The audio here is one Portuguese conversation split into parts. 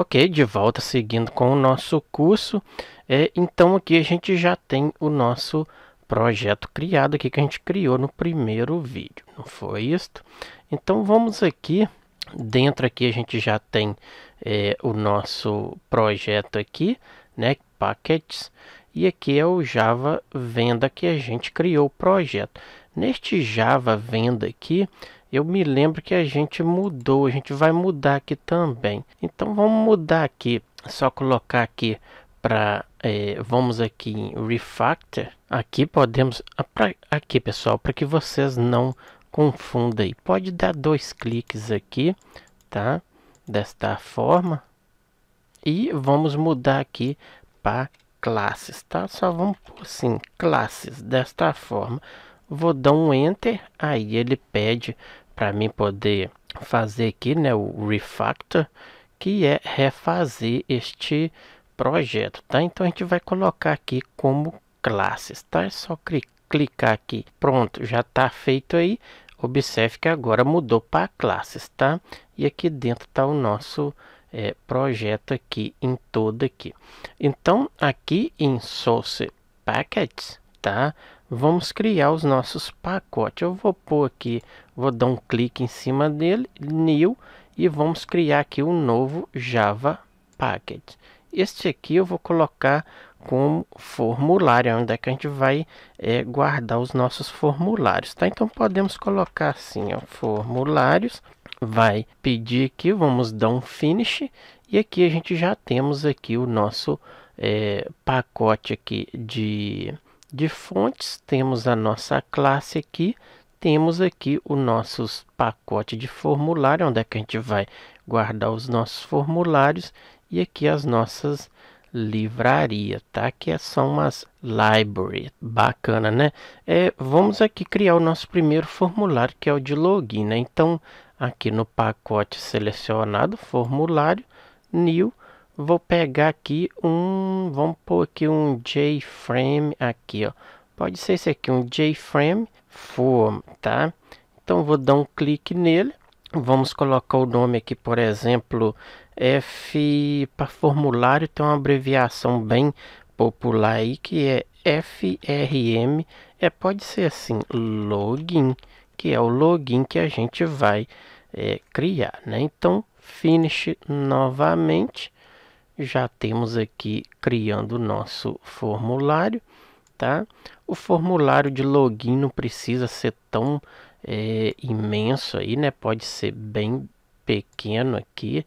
Ok, de volta seguindo com o nosso curso. É, então aqui a gente já tem o nosso projeto criado aqui que a gente criou no primeiro vídeo, não foi isto? Então vamos aqui, dentro aqui a gente já tem é, o nosso projeto aqui, né, packets, e aqui é o Java Venda que a gente criou o projeto. Neste Java Venda aqui, eu me lembro que a gente mudou, a gente vai mudar aqui também. Então vamos mudar aqui, só colocar aqui para é, vamos aqui em refactor. Aqui podemos ah, pra, aqui pessoal, para que vocês não confundam. Aí. Pode dar dois cliques aqui, tá? Desta forma. E vamos mudar aqui para classes, tá? Só vamos assim, classes desta forma vou dar um enter, aí ele pede para mim poder fazer aqui né, o refactor, que é refazer este projeto, tá? Então a gente vai colocar aqui como classes, tá? É só clicar aqui, pronto, já está feito aí. Observe que agora mudou para classes, tá? E aqui dentro está o nosso é, projeto aqui em todo aqui. Então aqui em source packets, tá? vamos criar os nossos pacotes. Eu vou pôr aqui, vou dar um clique em cima dele, new, e vamos criar aqui um novo Java Packet. Este aqui eu vou colocar como formulário, onde é que a gente vai é, guardar os nossos formulários, tá? Então podemos colocar assim, ó, formulários, vai pedir aqui, vamos dar um finish, e aqui a gente já temos aqui o nosso é, pacote aqui de de fontes, temos a nossa classe aqui, temos aqui o nosso pacote de formulário, onde é que a gente vai guardar os nossos formulários, e aqui as nossas livraria, tá? Que é são umas library, bacana, né? É, vamos aqui criar o nosso primeiro formulário, que é o de login, né? Então, aqui no pacote selecionado, formulário, new, Vou pegar aqui um, vamos pôr aqui um J-frame aqui, ó. Pode ser esse aqui, um J-frame form, tá? Então vou dar um clique nele. Vamos colocar o nome aqui, por exemplo, F para formulário tem uma abreviação bem popular aí que é FRM. É, pode ser assim, login, que é o login que a gente vai é, criar, né? Então, finish novamente já temos aqui criando o nosso formulário, tá? O formulário de login não precisa ser tão é, imenso aí, né? Pode ser bem pequeno aqui,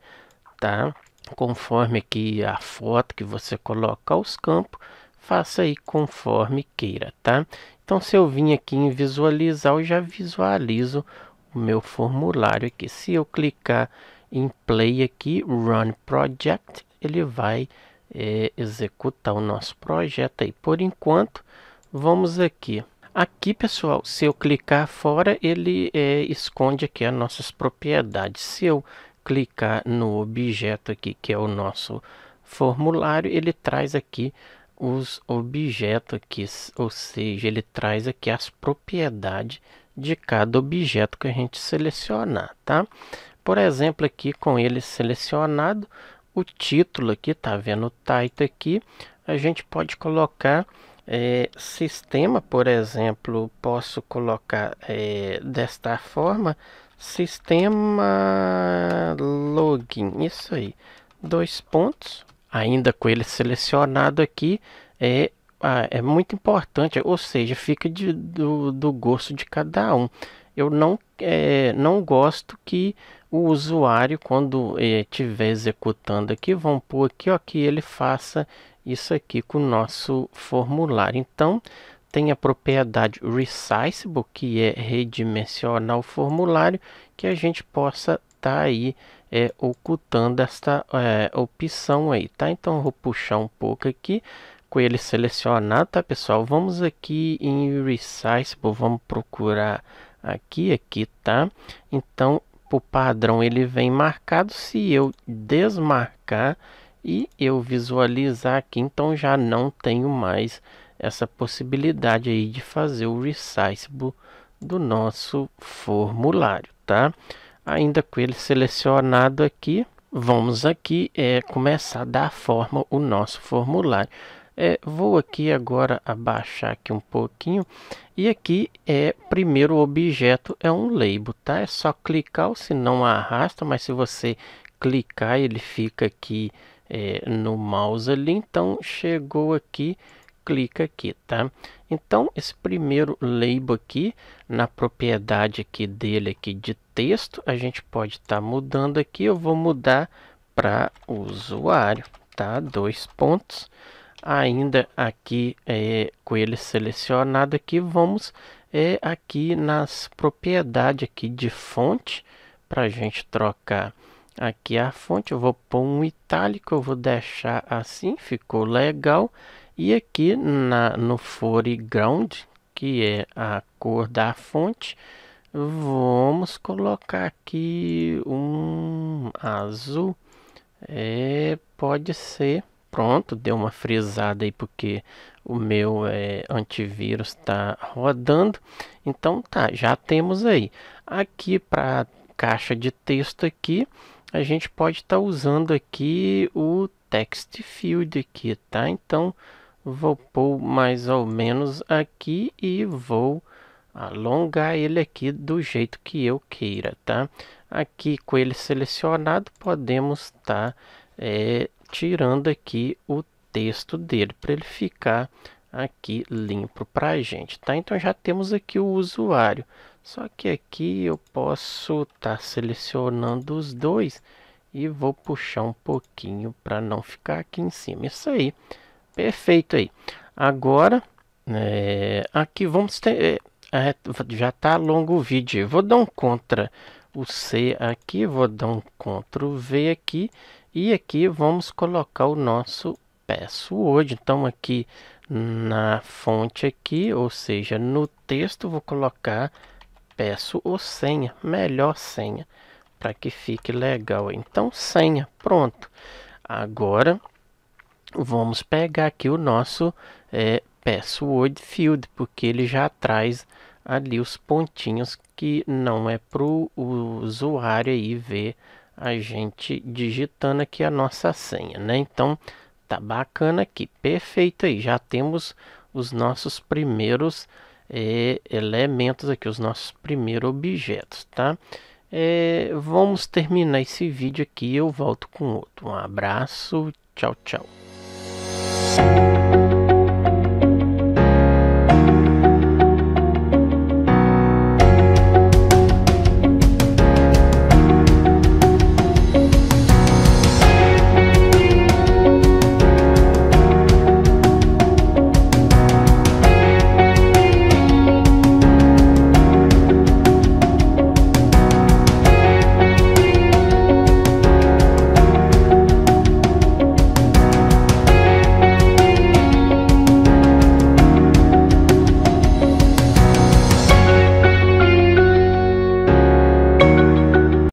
tá? Conforme aqui a foto que você coloca os campos, faça aí conforme queira, tá? Então, se eu vim aqui em visualizar, eu já visualizo o meu formulário aqui. Se eu clicar em play aqui, run project, ele vai é, executar o nosso projeto aí. Por enquanto, vamos aqui. Aqui, pessoal, se eu clicar fora, ele é, esconde aqui as nossas propriedades. Se eu clicar no objeto aqui, que é o nosso formulário, ele traz aqui os objetos aqui, ou seja, ele traz aqui as propriedades de cada objeto que a gente selecionar, tá? Por exemplo, aqui com ele selecionado, o título aqui, tá vendo o title aqui, a gente pode colocar é, sistema, por exemplo, posso colocar é, desta forma, sistema login, isso aí, dois pontos, ainda com ele selecionado aqui, é, é muito importante, ou seja, fica de, do, do gosto de cada um. Eu não, é, não gosto que o usuário, quando eh, estiver executando aqui, vamos por aqui ó, que ele faça isso aqui com o nosso formulário. Então, tem a propriedade resizable, que é redimensionar o formulário, que a gente possa estar tá aí é, ocultando esta é, opção aí, tá? Então, vou puxar um pouco aqui, com ele selecionado, tá, pessoal? Vamos aqui em resizable, vamos procurar aqui, aqui, tá? Então, tipo padrão ele vem marcado. Se eu desmarcar e eu visualizar aqui, então já não tenho mais essa possibilidade aí de fazer o resize do nosso formulário, tá? Ainda com ele selecionado aqui, vamos aqui é, começar a dar forma o nosso formulário. É, vou aqui agora abaixar aqui um pouquinho e aqui é primeiro objeto é um label, tá? É só clicar ou se não arrasta, mas se você clicar ele fica aqui é, no mouse ali, então chegou aqui, clica aqui, tá? Então esse primeiro label aqui na propriedade aqui dele aqui de texto, a gente pode estar tá mudando aqui, eu vou mudar para usuário, tá? Dois pontos ainda aqui é, com ele selecionado aqui, vamos é, aqui nas propriedades aqui de fonte, para a gente trocar aqui a fonte, eu vou pôr um itálico, eu vou deixar assim, ficou legal. E aqui na, no foreground, que é a cor da fonte, vamos colocar aqui um azul, é, pode ser Pronto, deu uma frisada aí porque o meu é, antivírus está rodando. Então tá, já temos aí. Aqui para caixa de texto aqui, a gente pode estar tá usando aqui o text field aqui, tá? Então vou pôr mais ou menos aqui e vou alongar ele aqui do jeito que eu queira, tá? Aqui com ele selecionado podemos estar tá, é, tirando aqui o texto dele para ele ficar aqui limpo para a gente, tá? Então já temos aqui o usuário, só que aqui eu posso estar tá selecionando os dois e vou puxar um pouquinho para não ficar aqui em cima, isso aí, perfeito aí. Agora, é, aqui vamos ter, é, é já tá longo o vídeo, eu vou dar um contra o C aqui, vou dar um CTRL V aqui e aqui vamos colocar o nosso password. Então aqui na fonte aqui, ou seja, no texto vou colocar peço ou senha, melhor senha, para que fique legal. Então senha, pronto. Agora vamos pegar aqui o nosso é, password field, porque ele já traz ali os pontinhos que não é para o usuário aí ver a gente digitando aqui a nossa senha, né? Então, tá bacana aqui, perfeito aí, já temos os nossos primeiros é, elementos aqui, os nossos primeiros objetos, tá? É, vamos terminar esse vídeo aqui, eu volto com outro. Um abraço, tchau, tchau.